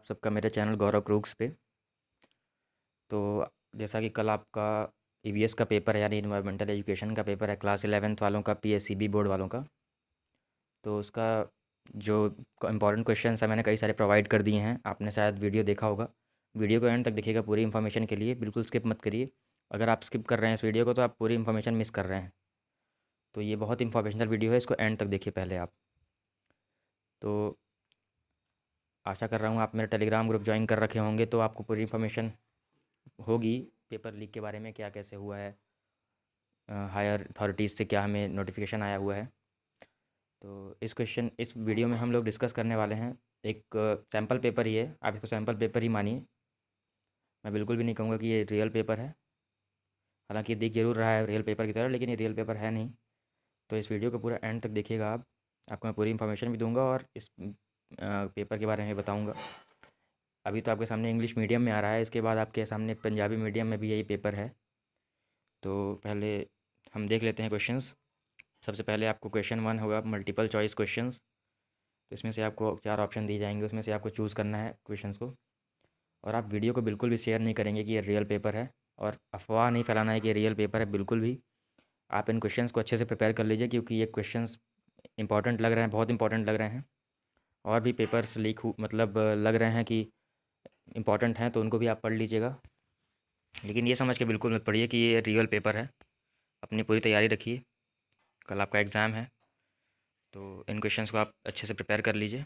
आप सबका मेरे चैनल गौरव क्रूक्स पे तो जैसा कि कल आपका ई e का पेपर है यानी इन्वायरमेंटल एजुकेशन का पेपर है क्लास इलेवेंथ वालों का पी बोर्ड वालों का तो उसका जो इम्पॉर्टेंट क्वेश्चन है मैंने कई सारे प्रोवाइड कर दिए हैं आपने शायद वीडियो देखा होगा वीडियो को एंड तक देखिएगा पूरी इन्फॉर्मेशन के लिए बिल्कुल स्किप मत करिए अगर आप स्किप कर रहे हैं इस वीडियो को तो आप पूरी इन्फॉर्मेशन मिस कर रहे हैं तो ये बहुत इन्फॉर्मेशनल वीडियो है इसको एंड तक देखिए पहले आप तो आशा कर रहा हूँ आप मेरा टेलीग्राम ग्रुप ज्वाइन कर रखे होंगे तो आपको पूरी इन्फॉर्मेशन होगी पेपर लीक के बारे में क्या कैसे हुआ है हायर अथॉरिटीज़ से क्या हमें नोटिफिकेशन आया हुआ है तो इस क्वेश्चन इस वीडियो में हम लोग डिस्कस करने वाले हैं एक सैम्पल पेपर ही है आप इसको सैम्पल पेपर ही मानिए मैं बिल्कुल भी नहीं कहूँगा कि ये रियल पेपर है हालांकि दिख जरूर रहा है रियल पेपर की तरह लेकिन ये रियल पेपर है नहीं तो इस वीडियो को पूरा एंड तक देखिएगा आप आपको मैं पूरी इन्फॉर्मेशन भी दूंगा और इस पेपर के बारे में बताऊँगा अभी तो आपके सामने इंग्लिश मीडियम में आ रहा है इसके बाद आपके सामने पंजाबी मीडियम में भी यही पेपर है तो पहले हम देख लेते हैं क्वेश्चंस सबसे पहले आपको क्वेश्चन वन होगा मल्टीपल चॉइस क्वेश्चंस तो इसमें से आपको चार ऑप्शन दिए जाएंगे उसमें से आपको चूज़ करना है क्वेश्चंस को और आप वीडियो को बिल्कुल भी शेयर नहीं करेंगे कि ये रियल पेपर है और अफवाह नहीं फैलाना है कि रियल पेपर है बिल्कुल भी आप इन क्वेश्चंस को अच्छे से प्रिपेयर कर लीजिए क्योंकि ये क्वेश्चंस इंपॉर्टेंट लग रहे हैं बहुत इंपॉर्टेंट लग रहे हैं और भी पेपर्स लीक मतलब लग रहे हैं कि इम्पॉर्टेंट हैं तो उनको भी आप पढ़ लीजिएगा लेकिन ये समझ के बिल्कुल मत पढ़िए कि ये रियल पेपर है अपनी पूरी तैयारी रखिए कल आपका एग्ज़ाम है तो इन क्वेश्चंस को आप अच्छे से प्रिपेयर कर लीजिए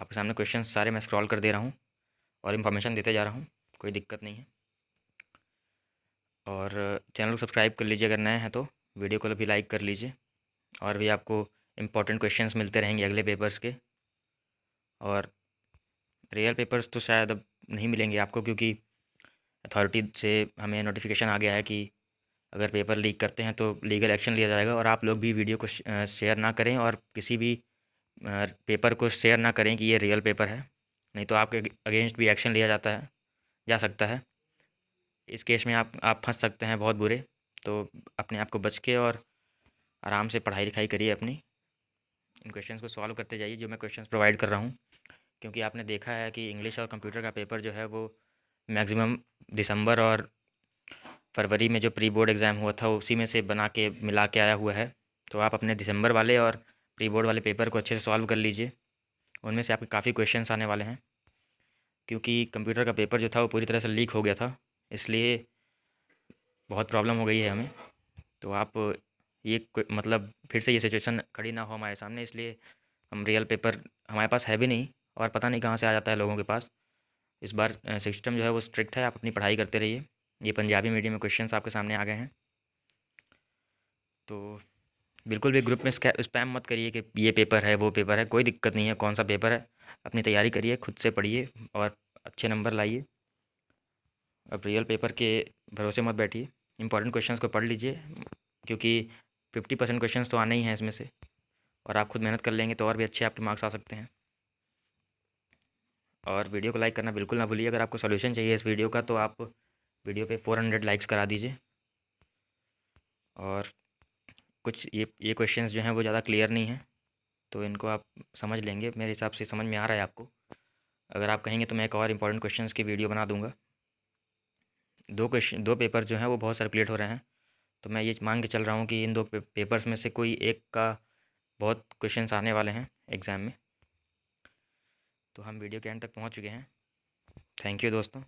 आपके सामने क्वेश्चन सारे मैं स्क्रॉल कर दे रहा हूँ और इन्फॉर्मेशन देते जा रहा हूँ कोई दिक्कत नहीं है और चैनल को सब्सक्राइब कर लीजिए अगर नए हैं तो वीडियो को भी लाइक कर लीजिए और भी आपको इम्पॉर्टेंट क्वेश्चन मिलते रहेंगे अगले पेपर्स के और रियल पेपर्स तो शायद अब नहीं मिलेंगे आपको क्योंकि अथॉरिटी से हमें नोटिफिकेशन आ गया है कि अगर पेपर लीक करते हैं तो लीगल एक्शन लिया जाएगा और आप लोग भी वीडियो को शेयर ना करें और किसी भी पेपर को शेयर ना करें कि ये रियल पेपर है नहीं तो आपके अगेंस्ट भी एक्शन लिया जाता है जा सकता है इस केस में आप आप फंस सकते हैं बहुत बुरे तो अपने आप को बच के और आराम से पढ़ाई लिखाई करिए अपनी इन क्वेश्चंस को सॉल्व करते जाइए जो मैं क्वेश्चंस प्रोवाइड कर रहा हूँ क्योंकि आपने देखा है कि इंग्लिश और कंप्यूटर का पेपर जो है वो मैक्सिमम दिसंबर और फरवरी में जो प्री बोर्ड एग्ज़ाम हुआ था उसी में से बना के मिला के आया हुआ है तो आप अपने दिसंबर वाले और प्री बोर्ड वाले पेपर को अच्छे से सॉल्व कर लीजिए उनमें से आपके काफ़ी क्वेश्चन आने वाले हैं क्योंकि कंप्यूटर का पेपर जो था वो पूरी तरह से लीक हो गया था इसलिए बहुत प्रॉब्लम हो गई है हमें तो आप ये मतलब फिर से ये सिचुएशन खड़ी ना हो हमारे सामने इसलिए हम रियल पेपर हमारे पास है भी नहीं और पता नहीं कहाँ से आ जाता है लोगों के पास इस बार सिस्टम जो है वो स्ट्रिक्ट है आप अपनी पढ़ाई करते रहिए ये पंजाबी मीडियम में क्वेश्चन आपके सामने आ गए हैं तो बिल्कुल भी ग्रुप में स्पैम मत करिए कि ये पेपर है वो पेपर है कोई दिक्कत नहीं है कौन सा पेपर है अपनी तैयारी करिए खुद से पढ़िए और अच्छे नंबर लाइए अब रियल पेपर के भरोसे मत बैठिए इंपॉर्टेंट क्वेश्चंस को पढ़ लीजिए क्योंकि फिफ्टी परसेंट क्वेश्चन तो आने ही हैं इसमें से और आप खुद मेहनत कर लेंगे तो और भी अच्छे आपके मार्क्स आ सकते हैं और वीडियो को लाइक करना बिल्कुल ना भूलिए अगर आपको सोल्यूशन चाहिए इस वीडियो का तो आप वीडियो पर फोर लाइक्स करा दीजिए और कुछ ये ये क्वेश्चंस जो हैं वो ज़्यादा क्लियर नहीं हैं तो इनको आप समझ लेंगे मेरे हिसाब से समझ में आ रहा है आपको अगर आप कहेंगे तो मैं एक और इम्पॉर्टेंट क्वेश्चंस की वीडियो बना दूँगा दो क्वेश्चन दो पेपर जो हैं वो बहुत सर्कुलेट हो रहे हैं तो मैं ये मान के चल रहा हूँ कि इन दो पे, पेपर्स में से कोई एक का बहुत क्वेश्चंस आने वाले हैं एग्ज़ाम में तो हम वीडियो के एंड तक पहुँच चुके हैं थैंक यू दोस्तों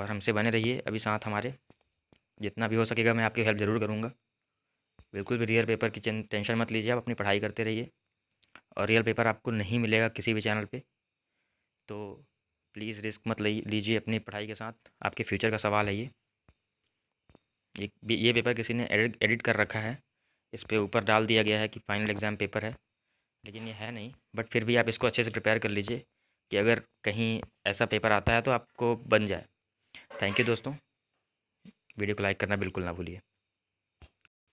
और हमसे बने रहिए अभी साथ हमारे जितना भी हो सकेगा मैं आपकी हेल्प ज़रूर करूँगा बिल्कुल भी रियल पेपर की टेंशन मत लीजिए आप अपनी पढ़ाई करते रहिए और रियल पेपर आपको नहीं मिलेगा किसी भी चैनल पर तो प्लीज़ रिस्क मत लीजिए अपनी पढ़ाई के साथ आपके फ्यूचर का सवाल है ये ये ये पेपर किसी ने एडिट एडिट कर रखा है इस पर ऊपर डाल दिया गया है कि फाइनल एग्ज़ाम पेपर है लेकिन ये है नहीं बट फिर भी आप इसको अच्छे से प्रिपेयर कर लीजिए कि अगर कहीं ऐसा पेपर आता है तो आपको बन जाए थैंक यू दोस्तों वीडियो को लाइक करना बिल्कुल ना भूलिए